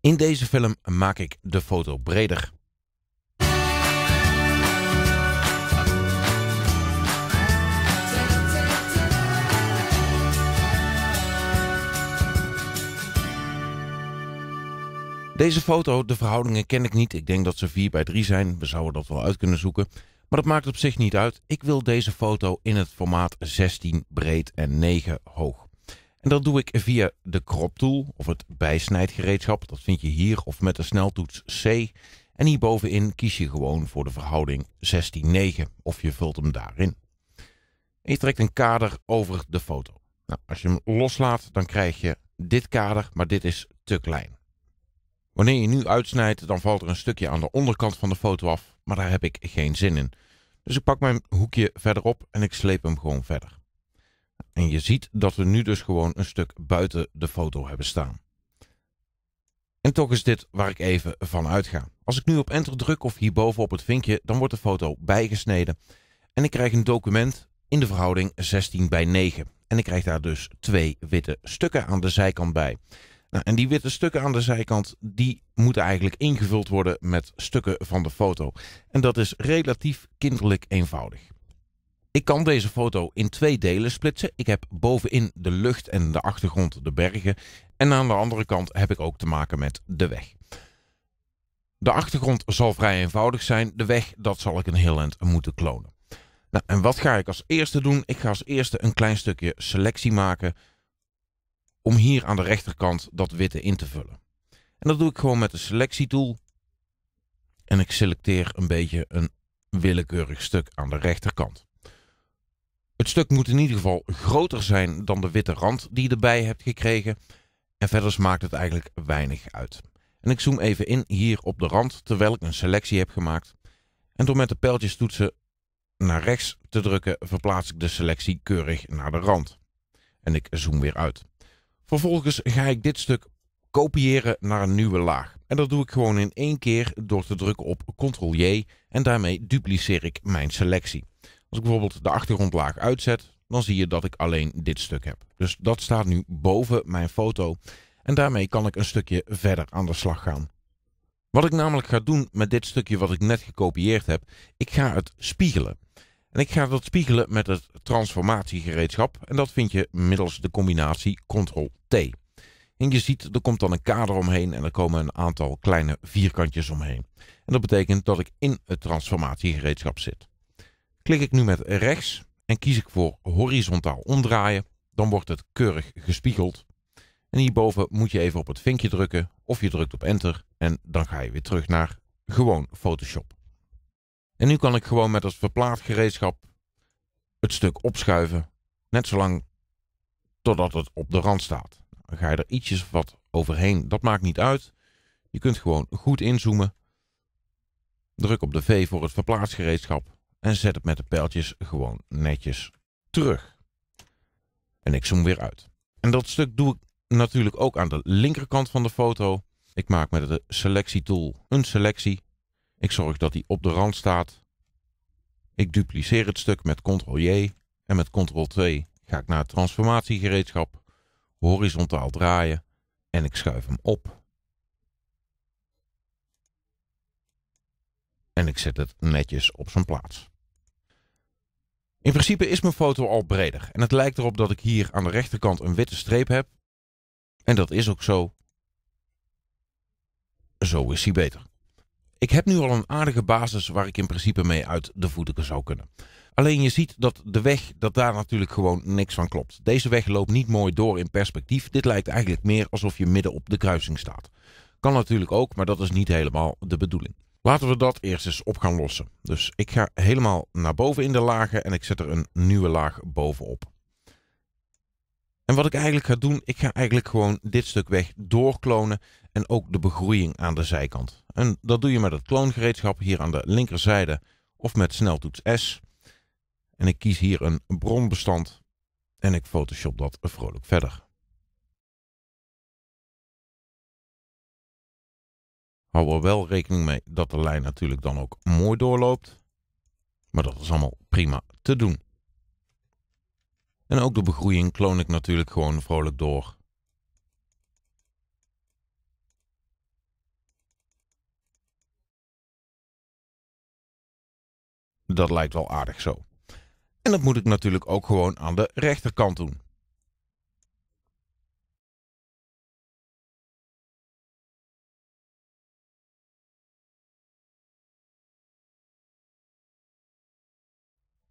In deze film maak ik de foto breder. Deze foto, de verhoudingen ken ik niet. Ik denk dat ze 4 bij 3 zijn. We zouden dat wel uit kunnen zoeken. Maar dat maakt op zich niet uit. Ik wil deze foto in het formaat 16 breed en 9 hoog. En dat doe ik via de crop tool of het bijsnijdgereedschap. Dat vind je hier of met de sneltoets C. En hierbovenin kies je gewoon voor de verhouding 16:9 of je vult hem daarin. En je trekt een kader over de foto. Nou, als je hem loslaat, dan krijg je dit kader, maar dit is te klein. Wanneer je nu uitsnijdt, dan valt er een stukje aan de onderkant van de foto af, maar daar heb ik geen zin in. Dus ik pak mijn hoekje verderop en ik sleep hem gewoon verder. En je ziet dat we nu dus gewoon een stuk buiten de foto hebben staan. En toch is dit waar ik even van uitga. Als ik nu op enter druk of hierboven op het vinkje, dan wordt de foto bijgesneden. En ik krijg een document in de verhouding 16 bij 9. En ik krijg daar dus twee witte stukken aan de zijkant bij. Nou, en die witte stukken aan de zijkant, die moeten eigenlijk ingevuld worden met stukken van de foto. En dat is relatief kinderlijk eenvoudig. Ik kan deze foto in twee delen splitsen. Ik heb bovenin de lucht en de achtergrond de bergen. En aan de andere kant heb ik ook te maken met de weg. De achtergrond zal vrij eenvoudig zijn. De weg, dat zal ik een heel eind moeten klonen. Nou, en wat ga ik als eerste doen? Ik ga als eerste een klein stukje selectie maken om hier aan de rechterkant dat witte in te vullen. En dat doe ik gewoon met de selectietool. En ik selecteer een beetje een willekeurig stuk aan de rechterkant. Het stuk moet in ieder geval groter zijn dan de witte rand die je erbij hebt gekregen. En verder maakt het eigenlijk weinig uit. En ik zoom even in hier op de rand terwijl ik een selectie heb gemaakt. En door met de pijltjes toetsen naar rechts te drukken verplaats ik de selectie keurig naar de rand. En ik zoom weer uit. Vervolgens ga ik dit stuk kopiëren naar een nieuwe laag. En dat doe ik gewoon in één keer door te drukken op Ctrl-J en daarmee dupliceer ik mijn selectie. Als ik bijvoorbeeld de achtergrondlaag uitzet, dan zie je dat ik alleen dit stuk heb. Dus dat staat nu boven mijn foto en daarmee kan ik een stukje verder aan de slag gaan. Wat ik namelijk ga doen met dit stukje wat ik net gekopieerd heb, ik ga het spiegelen. En ik ga dat spiegelen met het transformatiegereedschap en dat vind je middels de combinatie Ctrl-T. En je ziet, er komt dan een kader omheen en er komen een aantal kleine vierkantjes omheen. En dat betekent dat ik in het transformatiegereedschap zit. Klik ik nu met rechts en kies ik voor horizontaal omdraaien, dan wordt het keurig gespiegeld. En hierboven moet je even op het vinkje drukken of je drukt op enter en dan ga je weer terug naar gewoon Photoshop. En nu kan ik gewoon met het verplaatgereedschap het stuk opschuiven, net zolang totdat het op de rand staat. Dan ga je er ietsjes wat overheen, dat maakt niet uit. Je kunt gewoon goed inzoomen. Druk op de V voor het verplaatsgereedschap en zet het met de pijltjes gewoon netjes terug. En ik zoom weer uit. En dat stuk doe ik natuurlijk ook aan de linkerkant van de foto. Ik maak met de selectietool een selectie. Ik zorg dat die op de rand staat. Ik dupliceer het stuk met Ctrl-J en met Ctrl-2 ga ik naar het transformatiegereedschap, horizontaal draaien en ik schuif hem op. en ik zet het netjes op zijn plaats. In principe is mijn foto al breder en het lijkt erop dat ik hier aan de rechterkant een witte streep heb. En dat is ook zo. Zo is hij beter. Ik heb nu al een aardige basis waar ik in principe mee uit de voeten zou kunnen. Alleen je ziet dat de weg, dat daar natuurlijk gewoon niks van klopt. Deze weg loopt niet mooi door in perspectief. Dit lijkt eigenlijk meer alsof je midden op de kruising staat. Kan natuurlijk ook, maar dat is niet helemaal de bedoeling. Laten we dat eerst eens op gaan lossen. Dus ik ga helemaal naar boven in de lagen en ik zet er een nieuwe laag bovenop. En wat ik eigenlijk ga doen, ik ga eigenlijk gewoon dit stuk weg doorklonen en ook de begroeiing aan de zijkant. En dat doe je met het kloongereedschap hier aan de linkerzijde of met sneltoets S. En ik kies hier een bronbestand en ik photoshop dat vrolijk verder. Hou er wel rekening mee dat de lijn natuurlijk dan ook mooi doorloopt. Maar dat is allemaal prima te doen. En ook de begroeiing kloon ik natuurlijk gewoon vrolijk door. Dat lijkt wel aardig zo. En dat moet ik natuurlijk ook gewoon aan de rechterkant doen.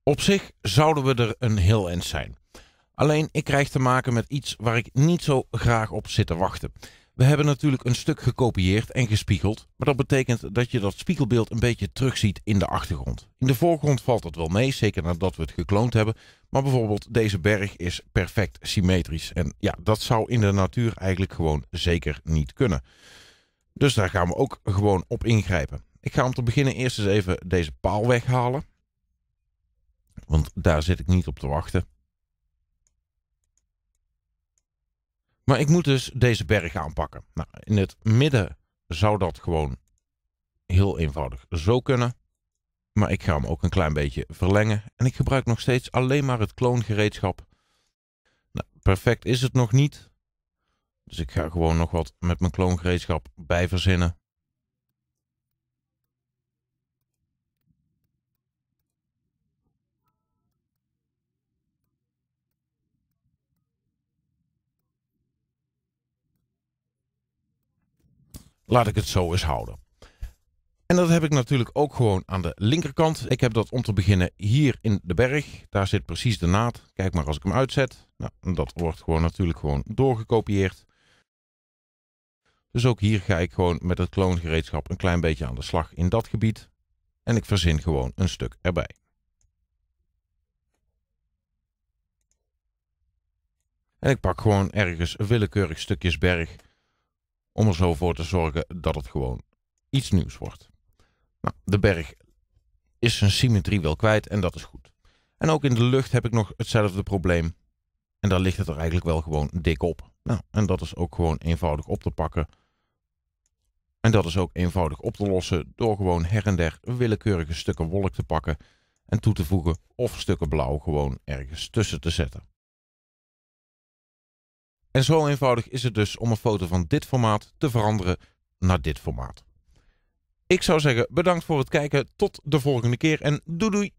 Op zich zouden we er een heel eind zijn. Alleen ik krijg te maken met iets waar ik niet zo graag op zit te wachten. We hebben natuurlijk een stuk gekopieerd en gespiegeld, maar dat betekent dat je dat spiegelbeeld een beetje terugziet in de achtergrond. In de voorgrond valt dat wel mee, zeker nadat we het gekloond hebben, maar bijvoorbeeld deze berg is perfect symmetrisch en ja, dat zou in de natuur eigenlijk gewoon zeker niet kunnen. Dus daar gaan we ook gewoon op ingrijpen. Ik ga om te beginnen eerst eens even deze paal weghalen. Want daar zit ik niet op te wachten. Maar ik moet dus deze berg aanpakken. Nou, in het midden zou dat gewoon heel eenvoudig zo kunnen. Maar ik ga hem ook een klein beetje verlengen. En ik gebruik nog steeds alleen maar het kloongereedschap. Nou, perfect is het nog niet. Dus ik ga gewoon nog wat met mijn kloongereedschap bijverzinnen. Laat ik het zo eens houden. En dat heb ik natuurlijk ook gewoon aan de linkerkant. Ik heb dat om te beginnen hier in de berg. Daar zit precies de naad. Kijk maar als ik hem uitzet. Nou, dat wordt gewoon natuurlijk gewoon doorgekopieerd. Dus ook hier ga ik gewoon met het kloongereedschap een klein beetje aan de slag in dat gebied. En ik verzin gewoon een stuk erbij. En ik pak gewoon ergens willekeurig stukjes berg om er zo voor te zorgen dat het gewoon iets nieuws wordt. Nou, de berg is zijn symmetrie wel kwijt en dat is goed. En ook in de lucht heb ik nog hetzelfde probleem. En daar ligt het er eigenlijk wel gewoon dik op. Nou, en dat is ook gewoon eenvoudig op te pakken. En dat is ook eenvoudig op te lossen door gewoon her en der willekeurige stukken wolk te pakken en toe te voegen of stukken blauw gewoon ergens tussen te zetten. En zo eenvoudig is het dus om een foto van dit formaat te veranderen naar dit formaat. Ik zou zeggen bedankt voor het kijken, tot de volgende keer en doei doei!